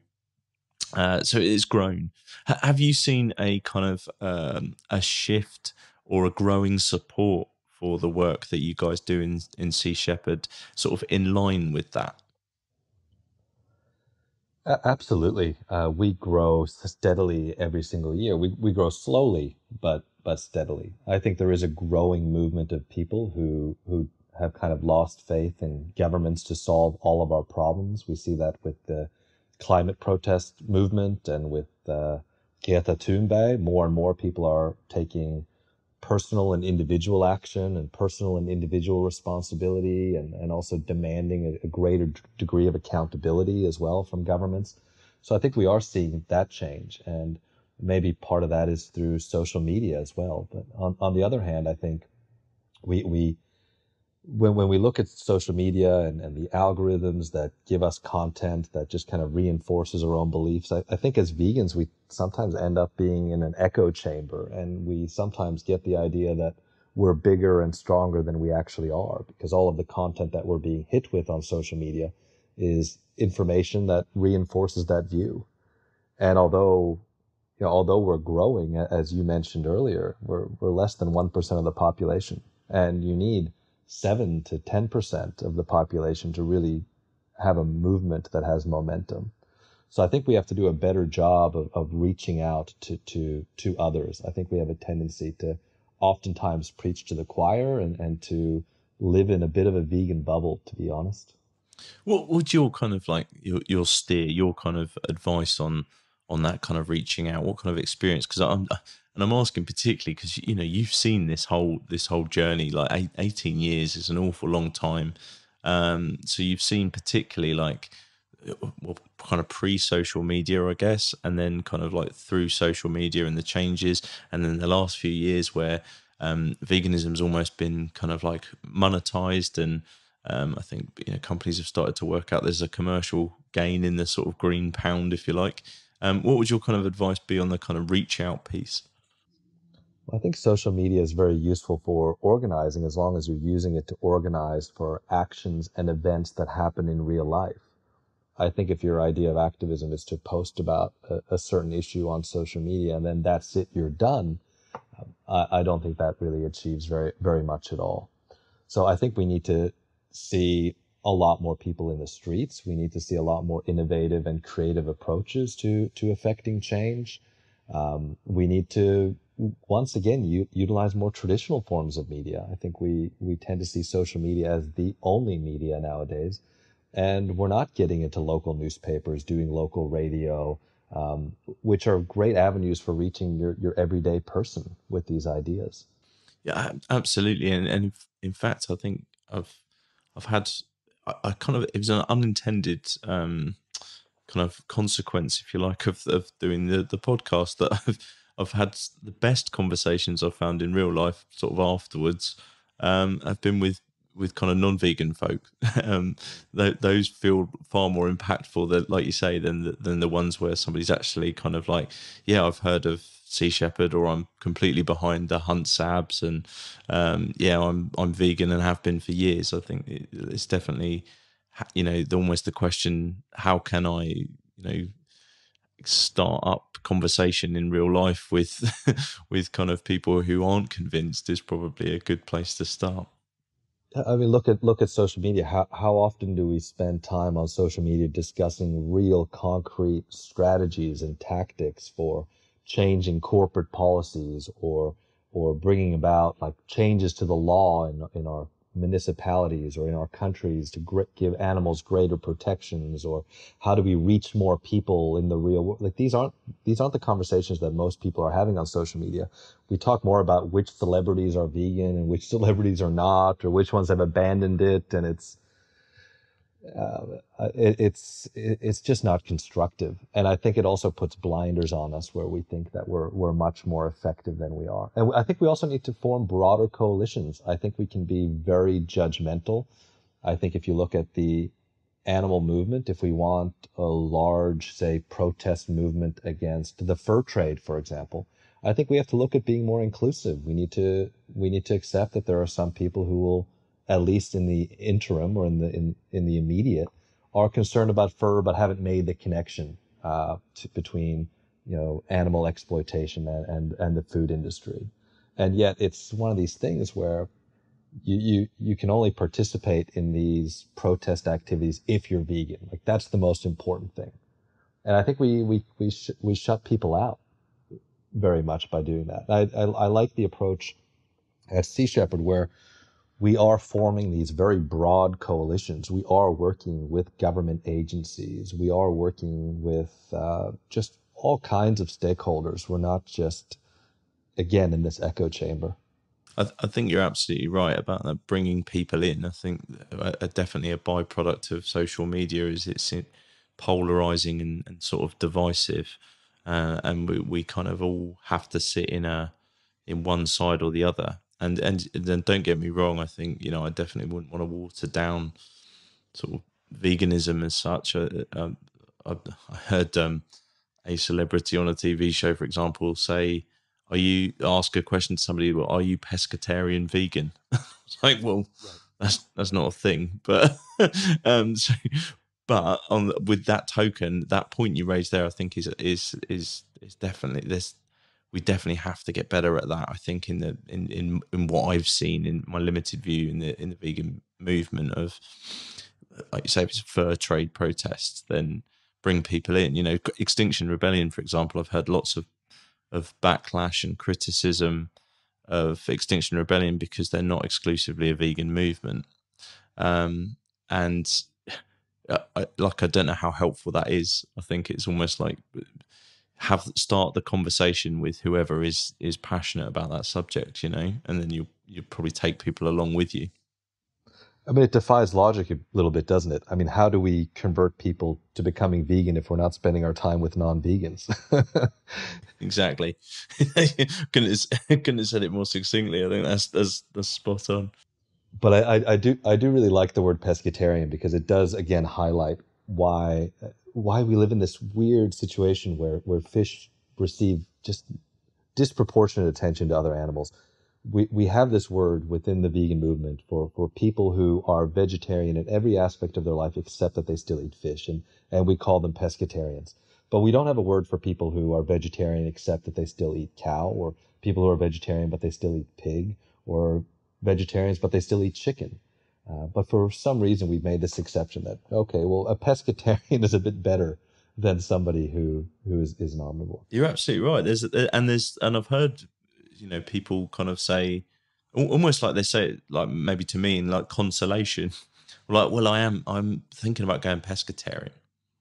Uh, so it's grown. H- have you seen a kind of um, a shift or a growing support for the work that you guys do in in Sea Shepherd, sort of in line with that? Absolutely, uh, we grow steadily every single year. We we grow slowly, but but steadily. I think there is a growing movement of people who who have kind of lost faith in governments to solve all of our problems. We see that with the climate protest movement and with uh, Greta Thunberg. More and more people are taking personal and individual action and personal and individual responsibility and, and also demanding a, a greater degree of accountability as well from governments. So I think we are seeing that change. And maybe part of that is through social media as well. But on, on the other hand, I think we, we when, when we look at social media and, and the algorithms that give us content that just kind of reinforces our own beliefs, I, I think as vegans, we sometimes end up being in an echo chamber and we sometimes get the idea that we're bigger and stronger than we actually are because all of the content that we're being hit with on social media is information that reinforces that view. And although you know, although we're growing, as you mentioned earlier, we're, we're less than 1% of the population. And you need seven to ten percent of the population to really have a movement that has momentum. So I think we have to do a better job of, of reaching out to, to to others. I think we have a tendency to oftentimes preach to the choir and, and to live in a bit of a vegan bubble, to be honest. What would your kind of like your your steer, your kind of advice on on that kind of reaching out? What kind of experience? Because I'm uh, and I'm asking particularly because you know you've seen this whole this whole journey. Like eight, 18 years is an awful long time. Um, so you've seen particularly like uh, well, kind of pre-social media, I guess, and then kind of like through social media and the changes, and then the last few years where um, veganism's almost been kind of like monetized and um, I think you know, companies have started to work out there's a commercial gain in the sort of green pound, if you like. Um, what would your kind of advice be on the kind of reach out piece? I think social media is very useful for organizing as long as you're using it to organize for actions and events that happen in real life. I think if your idea of activism is to post about a, a certain issue on social media and then that's it, you're done, um, I don't think that really achieves very, very much at all. So I think we need to see a lot more people in the streets. We need to see a lot more innovative and creative approaches to to affecting change. Um, we need to once again u- utilize more traditional forms of media. I think we we tend to see social media as the only media nowadays, and we're not getting into local newspapers, doing local radio, um, which are great avenues for reaching your your everyday person with these ideas. Yeah, absolutely, and and in fact, I think I've I've had I, I kind of it was an unintended um, kind of consequence, if you like, of, of doing the the podcast that I've I've had the best conversations I've found in real life, sort of afterwards. Um, I've been with with kind of non-vegan folk, *laughs* um, th- those feel far more impactful. That, like you say, than the, than the ones where somebody's actually kind of like, yeah, I've heard of Sea Shepherd, or I'm completely behind the Hunt Sabs, and um, yeah, I'm I'm vegan and have been for years. I think it, it's definitely, you know, the, almost the question: how can I, you know, start up conversation in real life with *laughs* with kind of people who aren't convinced is probably a good place to start. I mean, look at look at social media. How how often do we spend time on social media discussing real, concrete strategies and tactics for changing corporate policies or or bringing about like changes to the law in in our municipalities or in our countries to gr- give animals greater protections or how do we reach more people in the real world like these aren't these aren't the conversations that most people are having on social media we talk more about which celebrities are vegan and which *laughs* celebrities are not or which ones have abandoned it and it's um, uh, it, it's it, it's just not constructive, and I think it also puts blinders on us where we think that we're we're much more effective than we are. And I think we also need to form broader coalitions. I think we can be very judgmental. I think if you look at the animal movement, if we want a large, say, protest movement against the fur trade, for example, I think we have to look at being more inclusive. We need to we need to accept that there are some people who will at least in the interim or in the in, in the immediate, are concerned about fur but haven't made the connection uh, to, between you know animal exploitation and, and and the food industry, and yet it's one of these things where you, you you can only participate in these protest activities if you're vegan. Like that's the most important thing, and I think we we we sh- we shut people out very much by doing that. I, I I, like the approach at Sea Shepherd where we are forming these very broad coalitions. We are working with government agencies. We are working with uh, just all kinds of stakeholders. We're not just, again, in this echo chamber. I, th- I, think you're absolutely right about that bringing people in. I think uh, a, a definitely a byproduct of social media is it's polarizing and, and sort of divisive, uh, and we, we kind of all have to sit in a in one side or the other. And and then don't get me wrong, I think you know I definitely wouldn't want to water down sort of veganism as such. I, uh, I, um, I heard um, a celebrity on a TV show, for example, say, "Are you ask a question to somebody? Well, are you pescatarian vegan?" *laughs* it's like, well, right. that's that's not a thing. But *laughs* um, so, but on with that token, that point you raised there, I think is is is is definitely there's we definitely have to get better at that. I think in the in in, in what I've seen in my limited view in the in the vegan movement of like you say, if it's a fur trade protest, then bring people in. You know, Extinction Rebellion, for example, I've heard lots of of backlash and criticism of Extinction Rebellion because they're not exclusively a vegan movement, um, and uh, I, like I don't know how helpful that is. I think it's almost like have start the conversation with whoever is is passionate about that subject, you know, and then you you probably take people along with you. I mean, it defies logic a little bit, doesn't it? I mean, how do we convert people to becoming vegan if we're not spending our time with non-vegans? *laughs* exactly. *laughs* couldn't *laughs* couldn't have said it more succinctly. I think that's that's, that's spot on. But I, I, I do I do really like the word pescatarian because it does again highlight why why we live in this weird situation where where fish receive just disproportionate attention to other animals. We we have this word within the vegan movement for for people who are vegetarian in every aspect of their life except that they still eat fish, and and we call them pescatarians. But we don't have a word for people who are vegetarian except that they still eat cow, or people who are vegetarian but they still eat pig, or vegetarians but they still eat chicken. Uh, but for some reason, we've made this exception that, okay, well, a pescatarian *laughs* is a bit better than somebody who, who is, is an omnivore. You're absolutely right. There's, and there's, and I've heard, you know, people kind of say, almost like they say, like maybe to me in like consolation, *laughs* like, well, I am, I'm thinking about going pescatarian. *laughs*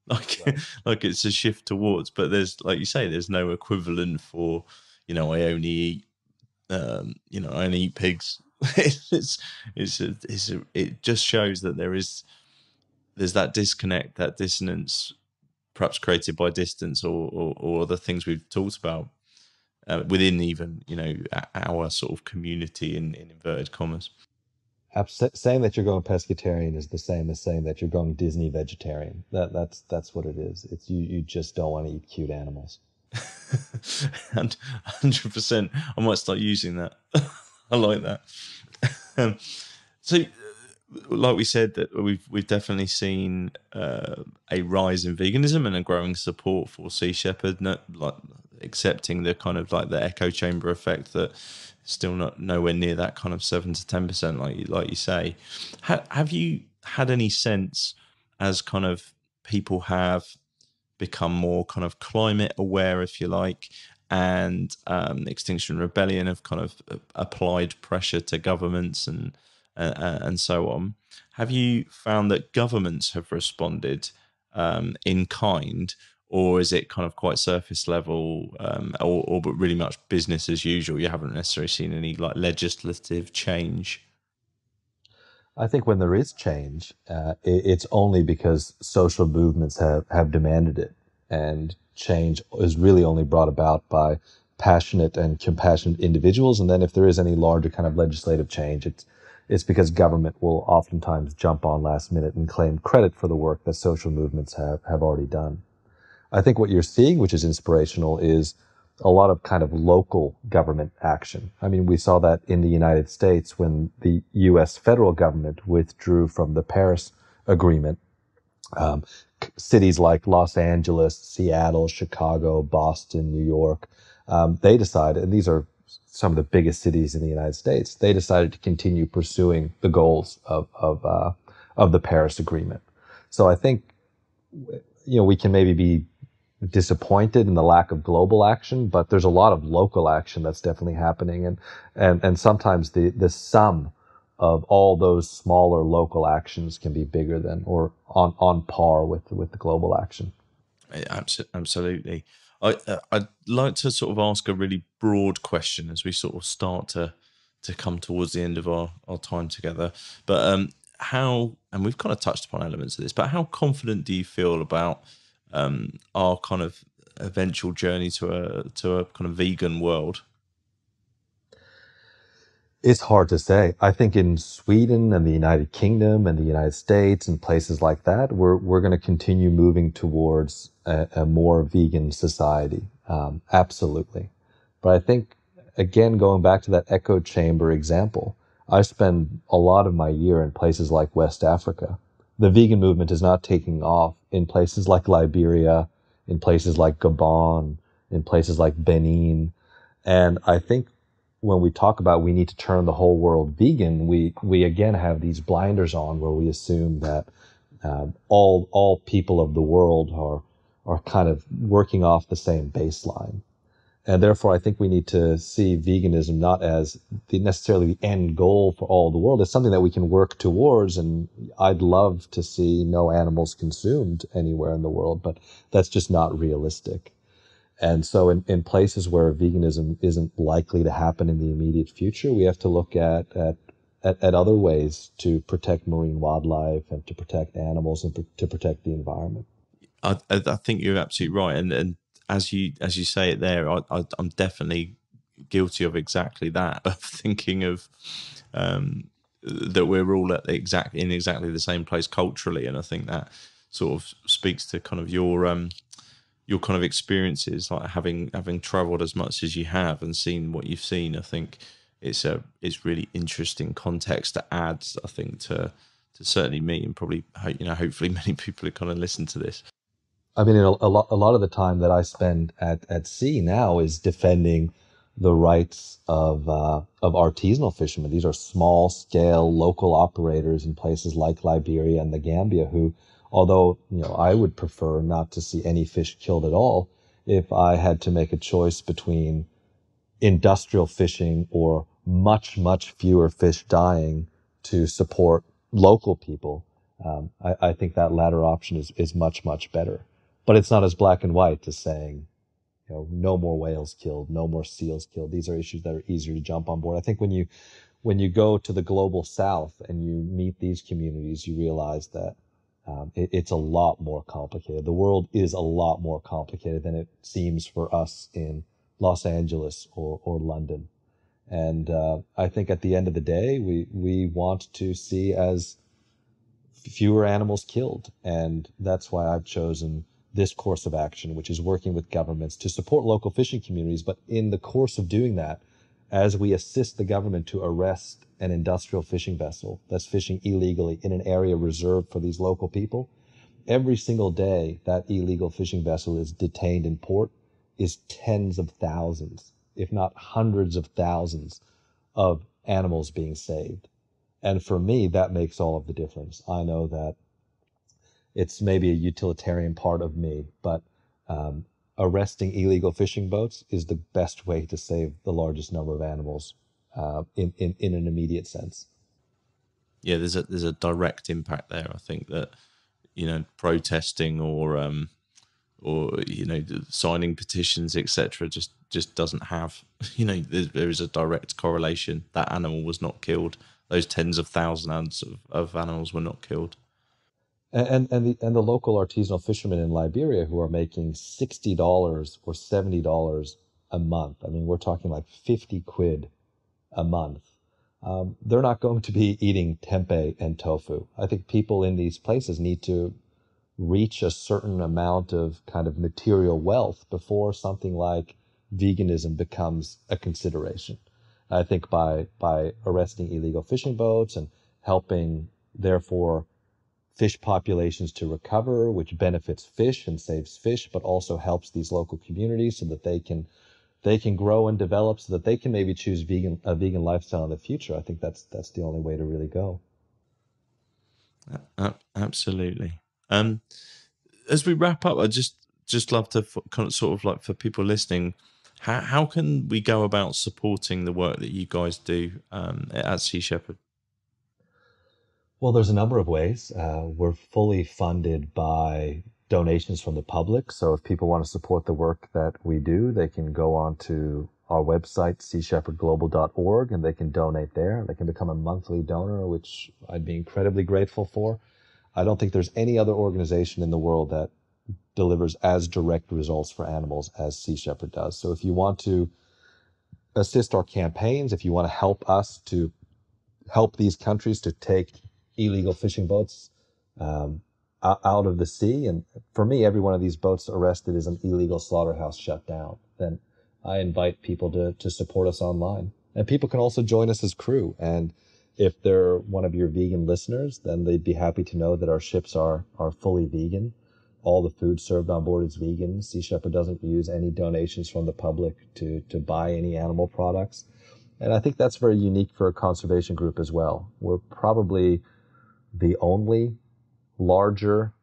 Like, right. like it's a shift towards, but there's, like you say, there's no equivalent for, you know, I only eat, um, you know, I only eat pigs *laughs* it's it's a, it's a, it just shows that there is there's that disconnect, that dissonance, perhaps created by distance or or, or other things we've talked about uh, within even you know our sort of community in, in inverted commas. Saying that you're going pescatarian is the same as saying that you're going Disney vegetarian. That that's that's what it is. It's you you just don't want to eat cute animals. *laughs* and hundred percent, I might start using that. *laughs* I like that. Um, so, like we said, that we've we've definitely seen uh, a rise in veganism and a growing support for Sea Shepherd, like accepting the kind of like the echo chamber effect that still not nowhere near that kind of seven to ten percent, like you like you say. Ha- have you had any sense as kind of people have become more kind of climate aware, if you like, and um, Extinction Rebellion have kind of uh, applied pressure to governments and uh, uh, and so on. Have you found that governments have responded um, in kind, or is it kind of quite surface level, um, or, or but really much business as usual? You haven't necessarily seen any like legislative change. I think when there is change, uh, it, it's only because social movements have, have demanded it. And change is really only brought about by passionate and compassionate individuals. And then if there is any larger kind of legislative change, it's it's because government will oftentimes jump on last minute and claim credit for the work that social movements have, have already done. I think what you're seeing, which is inspirational, is a lot of kind of local government action. I mean, we saw that in the United States when the U.S. federal government withdrew from the Paris Agreement um, cities like Los Angeles, Seattle, Chicago, Boston, New York, um, they decided, and these are some of the biggest cities in the United States, they decided to continue pursuing the goals of of, uh, of the Paris Agreement. So I think you know we can maybe be disappointed in the lack of global action, but there's a lot of local action that's definitely happening, and and and sometimes the the sum of all those smaller local actions can be bigger than or on, on par with with the global action. Absolutely. I, uh, I'd like to sort of ask a really broad question as we sort of start to to come towards the end of our, our time together. But um, how, and we've kind of touched upon elements of this, but how confident do you feel about um, our kind of eventual journey to a to a kind of vegan world? It's hard to say. I think in Sweden and the United Kingdom and the United States and places like that, we're, we're going to continue moving towards a, a more vegan society. Um, absolutely. But I think, again, going back to that echo chamber example, I spend a lot of my year in places like West Africa. The vegan movement is not taking off in places like Liberia, in places like Gabon, in places like Benin. And I think when we talk about we need to turn the whole world vegan, we we again have these blinders on where we assume that uh, all all people of the world are are kind of working off the same baseline, and therefore I think we need to see veganism not as the, necessarily the end goal for all the world. It's something that we can work towards, and I'd love to see no animals consumed anywhere in the world, but that's just not realistic. And so, in, in places where veganism isn't likely to happen in the immediate future, we have to look at, at, at, at other ways to protect marine wildlife and to protect animals and pr- to protect the environment. I, I, think you're absolutely right. And, and as you as you say it there, I, I, am definitely guilty of exactly that *laughs* of thinking of um, that we're all at exact in exactly the same place culturally, and I think that sort of speaks to kind of your um, your kind of experiences, like having having travelled as much as you have and seen what you've seen, I think it's a it's really interesting context to add. I think to to certainly me and probably you know hopefully *laughs* many people who kind of listen to this. I mean, a, a lot a lot of the time that I spend at at sea now is defending the rights of uh, of artisanal fishermen. These are small scale local operators in places like Liberia and the Gambia who Although, you know, I would prefer not to see any fish killed at all if I had to make a choice between industrial fishing or much, much fewer fish dying to support local people. Um, I, I, think that latter option is, is much, much better. But it's not as black and white as saying, you know, no more whales killed, no more seals killed. These are issues that are easier to jump on board. I think when you when you go to the global south and you meet these communities, you realize that um, it, it's a lot more complicated. The world is a lot more complicated than it seems for us in Los Angeles or, or London. And uh, I think at the end of the day, we, we want to see as fewer animals killed. And that's why I've chosen this course of action, which is working with governments to support local fishing communities. But in the course of doing that, as we assist the government to arrest an industrial fishing vessel that's fishing illegally in an area reserved for these local people. Every single day, that illegal fishing vessel is detained in port, is tens of thousands, if not hundreds of thousands, of animals being saved. And for me, that makes all of the difference. I know that it's maybe a utilitarian part of me, but um, arresting illegal fishing boats is the best way to save the largest number of animals uh, in, in, in an immediate sense. Yeah, there's a there's a direct impact there. I think that you know protesting or um, or you know signing petitions etc. just just doesn't have *laughs* you know there is a direct correlation. That animal was not killed. Those tens of thousands of, of animals were not killed and and the and the local artisanal fishermen in Liberia who are making sixty dollars or seventy dollars a month. I mean, we're talking like fifty quid a month. Um, they're not going to be eating tempeh and tofu. I think people in these places need to reach a certain amount of kind of material wealth before something like veganism becomes a consideration. I think by by arresting illegal fishing boats and helping, therefore fish populations to recover, which benefits fish and saves fish, but also helps these local communities so that they can they can grow and develop so that they can maybe choose vegan a vegan lifestyle in the future. I think that's that's the only way to really go. Uh, absolutely. Um, as we wrap up, I just just love to sort of like for people listening, how how can we go about supporting the work that you guys do um, at Sea Shepherd? Well, there's a number of ways. Uh, we're fully funded by donations from the public. So if people want to support the work that we do, they can go on to our website, seashepherdglobal.org, and they can donate there. They can become a monthly donor, which I'd be incredibly grateful for. I don't think there's any other organization in the world that delivers as direct results for animals as Sea Shepherd does. So if you want to assist our campaigns, if you want to help us to help these countries to take illegal fishing boats um, out of the sea. And for me, every one of these boats arrested is an illegal slaughterhouse shut down. Then I invite people to, to support us online. And people can also join us as crew. And if they're one of your vegan listeners, then they'd be happy to know that our ships are, are fully vegan. All the food served on board is vegan. Sea Shepherd doesn't use any donations from the public to, to buy any animal products. And I think that's very unique for a conservation group as well. We're probably the only larger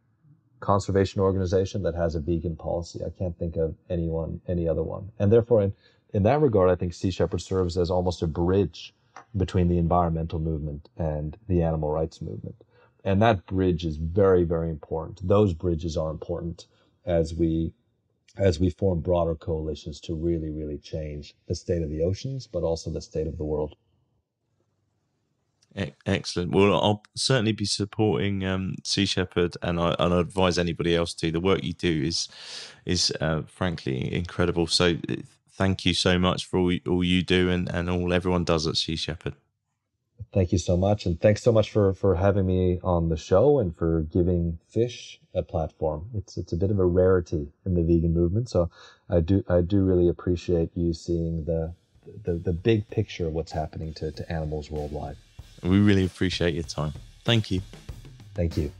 conservation organization that has a vegan policy. I can't think of anyone, any other one. And therefore, in, in that regard, I think Sea Shepherd serves as almost a bridge between the environmental movement and the animal rights movement. And that bridge is very, very important. Those bridges are important as we as we form broader coalitions to really, really change the state of the oceans, but also the state of the world. Excellent. Well, I'll certainly be supporting um, Sea Shepherd, and I and I advise anybody else to. The work you do is is uh, frankly incredible. So, uh, thank you so much for all, all you do and, and all everyone does at Sea Shepherd. Thank you so much, and thanks so much for for having me on the show and for giving fish a platform. It's it's a bit of a rarity in the vegan movement, so I do I do really appreciate you seeing the the, the big picture of what's happening to, to animals worldwide. We really appreciate your time. Thank you. Thank you.